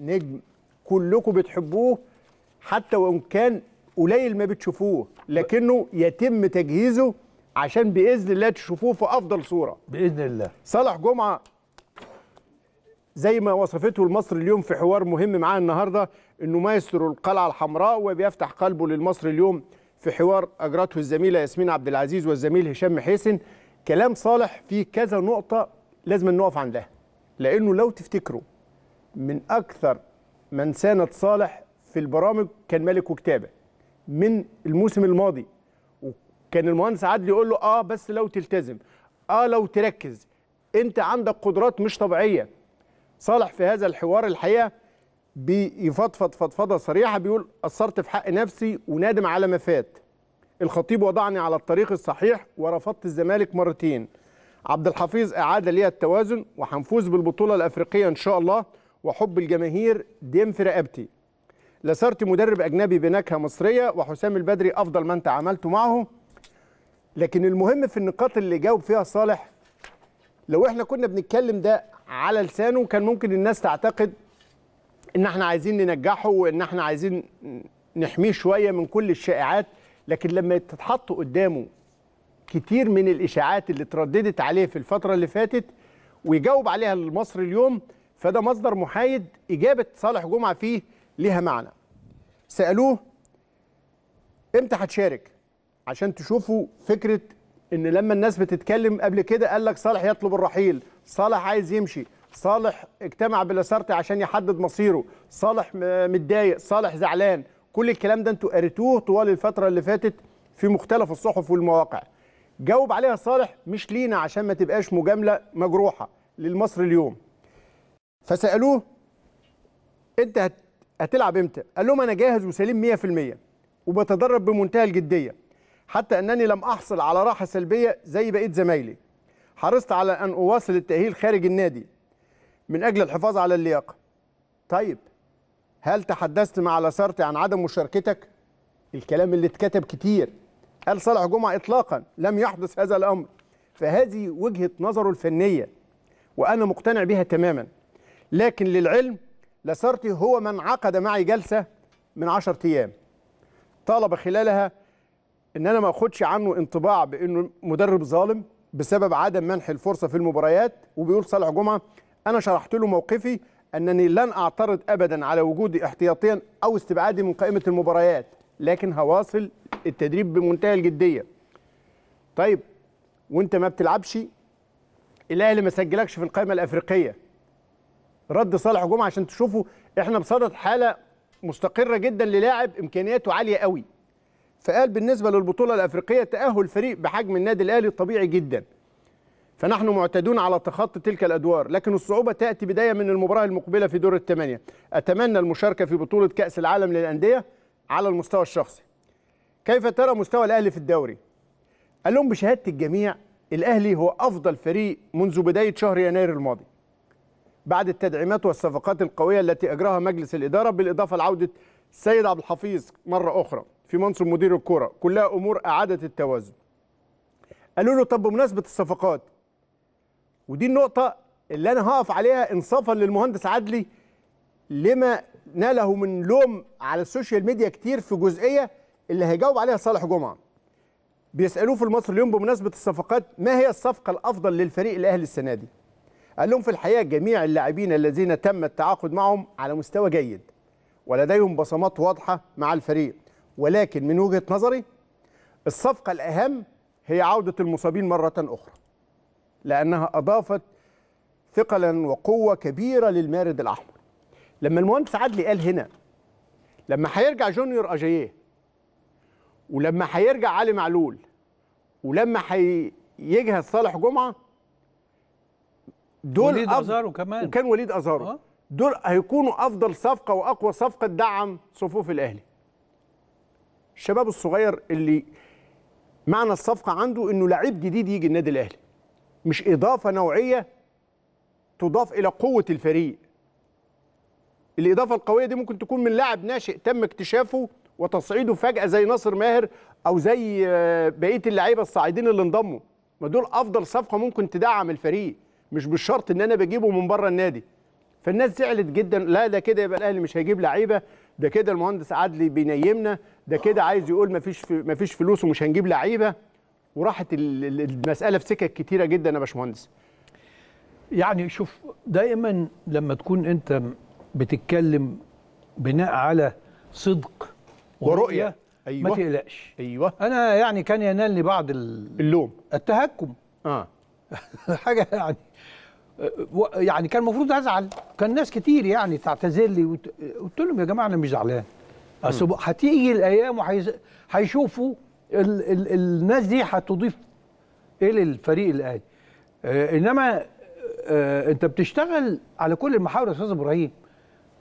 نجم كلكم بتحبوه حتى وان كان قليل ما بتشوفوه لكنه يتم تجهيزه عشان باذن الله تشوفوه في افضل صوره باذن الله صالح جمعه زي ما وصفته المصري اليوم في حوار مهم معاه النهارده انه مايسترو القلعه الحمراء وبيفتح قلبه للمصري اليوم في حوار اجرته الزميله ياسمين عبد العزيز والزميل هشام حيسن كلام صالح فيه كذا نقطه لازم نقف عندها لانه لو تفتكروا من اكثر من ساند صالح في البرامج كان مالك وكتابه من الموسم الماضي وكان المهندس عادل يقول له اه بس لو تلتزم اه لو تركز انت عندك قدرات مش طبيعيه صالح في هذا الحوار الحقيقه بيفضفض فضفضه صريحه بيقول قصرت في حق نفسي ونادم على ما فات الخطيب وضعني على الطريق الصحيح ورفضت الزمالك مرتين عبد الحفيظ اعاد لي التوازن وهنفوز بالبطوله الافريقيه ان شاء الله وحب الجماهير ديم في رقبتي لسرت مدرب اجنبي بنكهه مصريه وحسام البدري افضل ما انت عملته معه لكن المهم في النقاط اللي جاوب فيها صالح لو احنا كنا بنتكلم ده على لسانه كان ممكن الناس تعتقد ان احنا عايزين ننجحه وان احنا عايزين نحميه شويه من كل الشائعات لكن لما تتحط قدامه كتير من الاشاعات اللي اترددت عليه في الفتره اللي فاتت ويجاوب عليها المصري اليوم فده مصدر محايد إجابة صالح جمعة فيه ليها معنى سألوه امتى هتشارك عشان تشوفوا فكرة ان لما الناس بتتكلم قبل كده قال لك صالح يطلب الرحيل صالح عايز يمشي صالح اجتمع بلاسارتي عشان يحدد مصيره صالح متضايق صالح زعلان كل الكلام ده انتوا قريتوه طوال الفتره اللي فاتت في مختلف الصحف والمواقع جاوب عليها صالح مش لينا عشان ما تبقاش مجامله مجروحه للمصري اليوم فسالوه انت هتلعب امتى قال لهم انا جاهز وسليم 100% وبتدرب بمنتهى الجديه حتى انني لم احصل على راحه سلبيه زي بقيه زمايلي حرصت على ان اواصل التاهيل خارج النادي من اجل الحفاظ على اللياقه طيب هل تحدثت مع لاسارتي عن عدم مشاركتك الكلام اللي اتكتب كتير قال صالح جمعه اطلاقا لم يحدث هذا الامر فهذه وجهه نظره الفنيه وانا مقتنع بها تماما لكن للعلم لاسارتي هو من عقد معي جلسه من 10 ايام طالب خلالها ان انا ما اخدش عنه انطباع بانه مدرب ظالم بسبب عدم منح الفرصه في المباريات وبيقول صالح جمعه انا شرحت له موقفي انني لن اعترض ابدا على وجودي احتياطيا او استبعادي من قائمه المباريات لكن هواصل التدريب بمنتهى الجديه طيب وانت ما بتلعبش الاهلي ما سجلكش في القائمه الافريقيه رد صالح جمعه عشان تشوفوا احنا بصدد حاله مستقره جدا للاعب امكانياته عاليه قوي فقال بالنسبه للبطوله الافريقيه تاهل فريق بحجم النادي الاهلي طبيعي جدا فنحن معتادون على تخطي تلك الادوار لكن الصعوبه تاتي بدايه من المباراه المقبله في دور الثمانيه اتمنى المشاركه في بطوله كاس العالم للانديه على المستوى الشخصي كيف ترى مستوى الاهلي في الدوري قال لهم بشهاده الجميع الاهلي هو افضل فريق منذ بدايه شهر يناير الماضي بعد التدعيمات والصفقات القويه التي اجراها مجلس الاداره بالاضافه لعوده السيد عبد الحفيظ مره اخرى في منصب مدير الكره كلها امور اعاده التوازن قالوا له طب بمناسبه الصفقات ودي النقطه اللي انا هقف عليها انصافا للمهندس عدلي لما ناله من لوم على السوشيال ميديا كتير في جزئيه اللي هيجاوب عليها صالح جمعه بيسالوه في المصري اليوم بمناسبه الصفقات ما هي الصفقه الافضل للفريق الاهلي السنه دي قال لهم في الحقيقه جميع اللاعبين الذين تم التعاقد معهم على مستوى جيد ولديهم بصمات واضحه مع الفريق ولكن من وجهه نظري الصفقه الاهم هي عوده المصابين مره اخرى لانها اضافت ثقلا وقوه كبيره للمارد الاحمر لما المهندس عدلي قال هنا لما هيرجع جونيور اجاييه ولما هيرجع علي معلول ولما هيجهز صالح جمعه دول وليد ازارو كمان وكان وليد ازارو أه؟ دول هيكونوا افضل صفقه واقوى صفقه تدعم صفوف الاهلي الشباب الصغير اللي معنى الصفقه عنده انه لعيب جديد يجي النادي الاهلي مش اضافه نوعيه تضاف الى قوه الفريق الاضافه القويه دي ممكن تكون من لاعب ناشئ تم اكتشافه وتصعيده فجاه زي ناصر ماهر او زي آه، بقيه اللعيبه الصاعدين اللي انضموا ما دول افضل صفقه ممكن تدعم الفريق مش بالشرط ان انا بجيبه من بره النادي فالناس زعلت جدا لا ده كده يبقى الاهلي مش هيجيب لعيبه ده كده المهندس عدلي بينيمنا ده كده عايز يقول مفيش مفيش فلوس ومش هنجيب لعيبه وراحت المساله في سكك كتيره جدا يا باشمهندس يعني شوف دائما لما تكون انت بتتكلم بناء على صدق ورؤيه ايوه ما تقلقش ايوه انا يعني كان ينالني بعض اللوم التهكم اه حاجه يعني يعني كان المفروض ازعل كان ناس كتير يعني تعتذر لي قلت لهم يا جماعه انا مش زعلان اصل هتيجي الايام وهيشوفوا ال... ال... الناس دي هتضيف ايه للفريق الاهلي آه انما آه انت بتشتغل على كل المحاور يا استاذ ابراهيم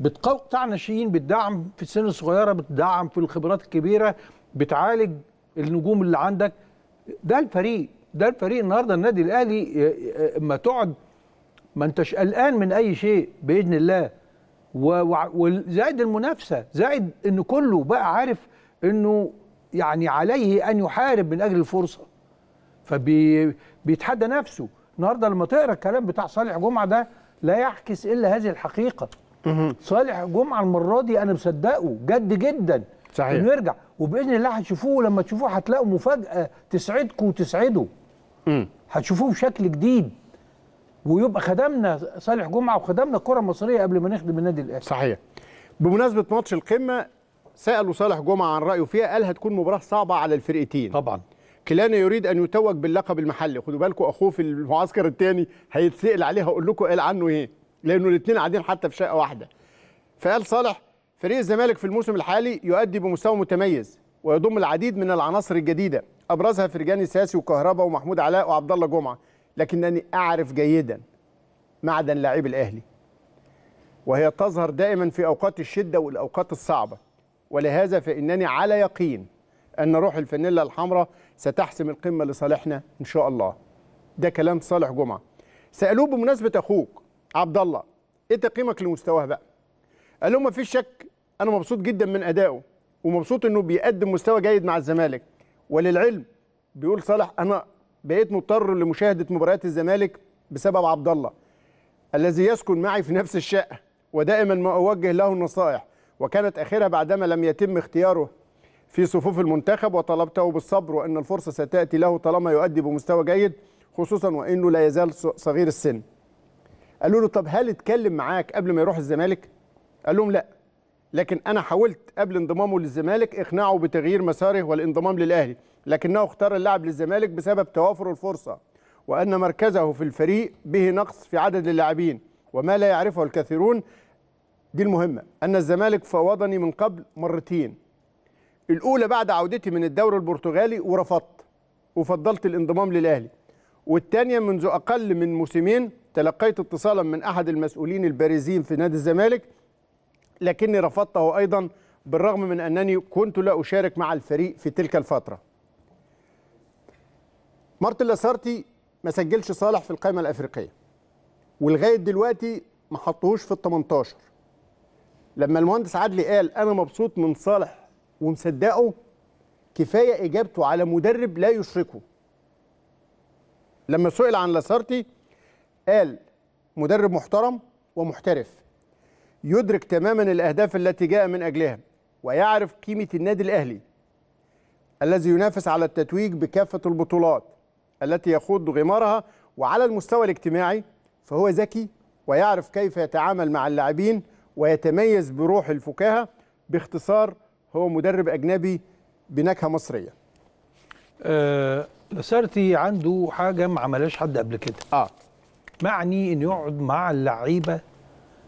بتقوقع ناشئين بتدعم في السن الصغيره بتدعم في الخبرات الكبيره بتعالج النجوم اللي عندك ده الفريق ده الفريق النهارده النادي الاهلي اما آه، آه، تقعد ما انتش قلقان من اي شيء باذن الله وزائد المنافسه زائد ان كله بقى عارف انه يعني عليه ان يحارب من اجل الفرصه فبيتحدى نفسه النهارده لما تقرا الكلام بتاع صالح جمعه ده لا يعكس الا هذه الحقيقه صالح جمعه المره دي انا مصدقه جد جدا صحيح انه يرجع وباذن الله هتشوفوه لما تشوفوه هتلاقوا مفاجاه تسعدكم وتسعده هتشوفوه بشكل جديد ويبقى خدمنا صالح جمعه وخدمنا الكره المصريه قبل ما نخدم النادي الاهلي صحيح بمناسبه ماتش القمه سالوا صالح جمعه عن رايه فيها قال هتكون مباراه صعبه على الفرقتين طبعا كلانا يريد ان يتوج باللقب المحلي خدوا بالكم اخوه في المعسكر الثاني هيتسال عليه هقول لكم قال عنه ايه لانه الاثنين قاعدين حتى في شقه واحده فقال صالح فريق الزمالك في الموسم الحالي يؤدي بمستوى متميز ويضم العديد من العناصر الجديده ابرزها فرجاني ساسي وكهربا ومحمود علاء وعبد الله جمعه لكنني اعرف جيدا معدن لاعبي الاهلي وهي تظهر دائما في اوقات الشده والاوقات الصعبه ولهذا فانني على يقين ان روح الفانيلا الحمراء ستحسم القمه لصالحنا ان شاء الله ده كلام صالح جمعه سالوه بمناسبه اخوك عبد الله ايه تقييمك لمستواه بقى قال لهم مفيش شك انا مبسوط جدا من ادائه ومبسوط انه بيقدم مستوى جيد مع الزمالك وللعلم بيقول صالح انا بقيت مضطر لمشاهده مباريات الزمالك بسبب عبد الله الذي يسكن معي في نفس الشقه ودائما ما اوجه له النصائح وكانت اخرها بعدما لم يتم اختياره في صفوف المنتخب وطلبته بالصبر وان الفرصه ستاتي له طالما يؤدي بمستوى جيد خصوصا وانه لا يزال صغير السن قالوا له طب هل اتكلم معاك قبل ما يروح الزمالك قال لهم لا لكن انا حاولت قبل انضمامه للزمالك اقناعه بتغيير مساره والانضمام للاهلي لكنه اختار اللعب للزمالك بسبب توافر الفرصه وان مركزه في الفريق به نقص في عدد اللاعبين وما لا يعرفه الكثيرون دي المهمه ان الزمالك فوضني من قبل مرتين الاولى بعد عودتي من الدوري البرتغالي ورفضت وفضلت الانضمام للاهلي والثانيه منذ اقل من موسمين تلقيت اتصالا من احد المسؤولين البارزين في نادي الزمالك لكني رفضته أيضا بالرغم من أنني كنت لا أشارك مع الفريق في تلك الفترة مارتن لاسارتي ما سجلش صالح في القائمة الأفريقية ولغاية دلوقتي ما حطوهوش في ال 18 لما المهندس عدلي قال أنا مبسوط من صالح ومصدقه كفاية إجابته على مدرب لا يشركه لما سئل عن لاسارتي قال مدرب محترم ومحترف يدرك تماما الأهداف التي جاء من أجلها ويعرف قيمة النادي الأهلي الذي ينافس على التتويج بكافة البطولات التي يخوض غمارها وعلى المستوى الاجتماعي فهو ذكي ويعرف كيف يتعامل مع اللاعبين ويتميز بروح الفكاهة باختصار هو مدرب أجنبي بنكهة مصرية أه عنده حاجة ما عملهاش حد قبل كده آه. معني أن يقعد مع اللعيبة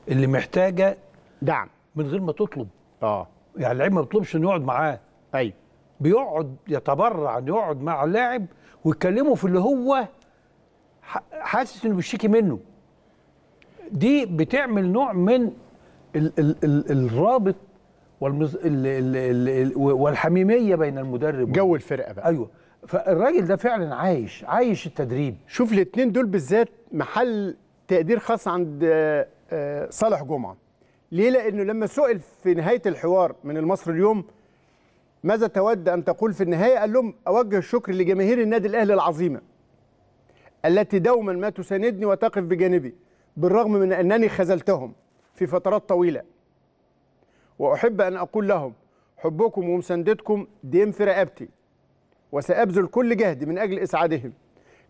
اللي محتاجه دعم من غير ما تطلب اه يعني اللعيب ما بيطلبش انه يقعد معاه ايوه بيقعد يتبرع انه يقعد مع اللاعب ويكلمه في اللي هو حاسس انه بيشتكي منه دي بتعمل نوع من ال ال ال الرابط والمز... ال ال ال والحميميه بين المدرب جو الفرقه بقى ايوه فالراجل ده فعلا عايش عايش التدريب شوف الاثنين دول بالذات محل تقدير خاص عند آه، صالح جمعه ليه لانه لما سئل في نهايه الحوار من المصري اليوم ماذا تود ان تقول في النهايه قال لهم اوجه الشكر لجماهير النادي الاهلي العظيمه التي دوما ما تساندني وتقف بجانبي بالرغم من انني خذلتهم في فترات طويله واحب ان اقول لهم حبكم ومساندتكم ديم في رقبتي وسابذل كل جهدي من اجل اسعادهم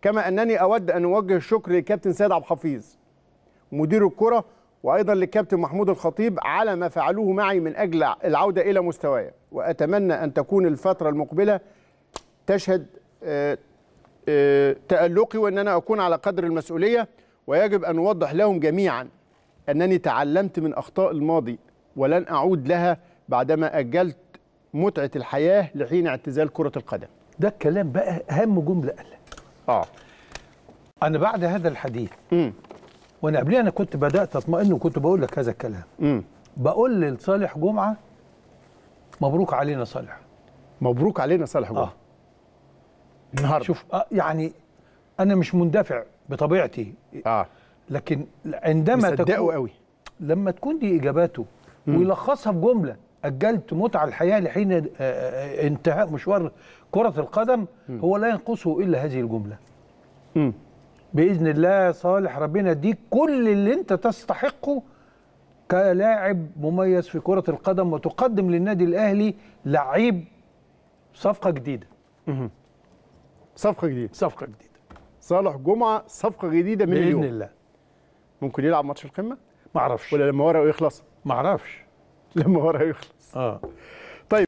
كما انني اود ان اوجه الشكر للكابتن سيد عبد الحفيظ مدير الكره وايضا للكابتن محمود الخطيب على ما فعلوه معي من اجل العوده الى مستوايا واتمنى ان تكون الفتره المقبله تشهد آه، آه، تالقي وان انا اكون على قدر المسؤوليه ويجب ان اوضح لهم جميعا انني تعلمت من اخطاء الماضي ولن اعود لها بعدما اجلت متعه الحياه لحين اعتزال كره القدم ده الكلام بقى اهم جمله قالها اه انا بعد هذا الحديث م. وانا قبليها انا كنت بدات اطمئن وكنت بقول لك هذا الكلام امم بقول لصالح جمعه مبروك علينا صالح مبروك علينا صالح جمعه آه. النهارده شوف آه يعني انا مش مندفع بطبيعتي اه لكن عندما تكون قوي لما تكون دي اجاباته مم. ويلخصها في جمله اجلت متع الحياه لحين آه، آه، انتهاء مشوار كره القدم مم. هو لا ينقصه الا هذه الجمله امم باذن الله يا صالح ربنا يديك كل اللي انت تستحقه كلاعب مميز في كره القدم وتقدم للنادي الاهلي لعيب صفقه جديده صفقه جديده صفقه جديده صالح جمعه صفقه جديده من باذن اليوم. الله ممكن يلعب ماتش القمه ما اعرفش ولا لما ورقه يخلص ما اعرفش لما ورقه يخلص اه طيب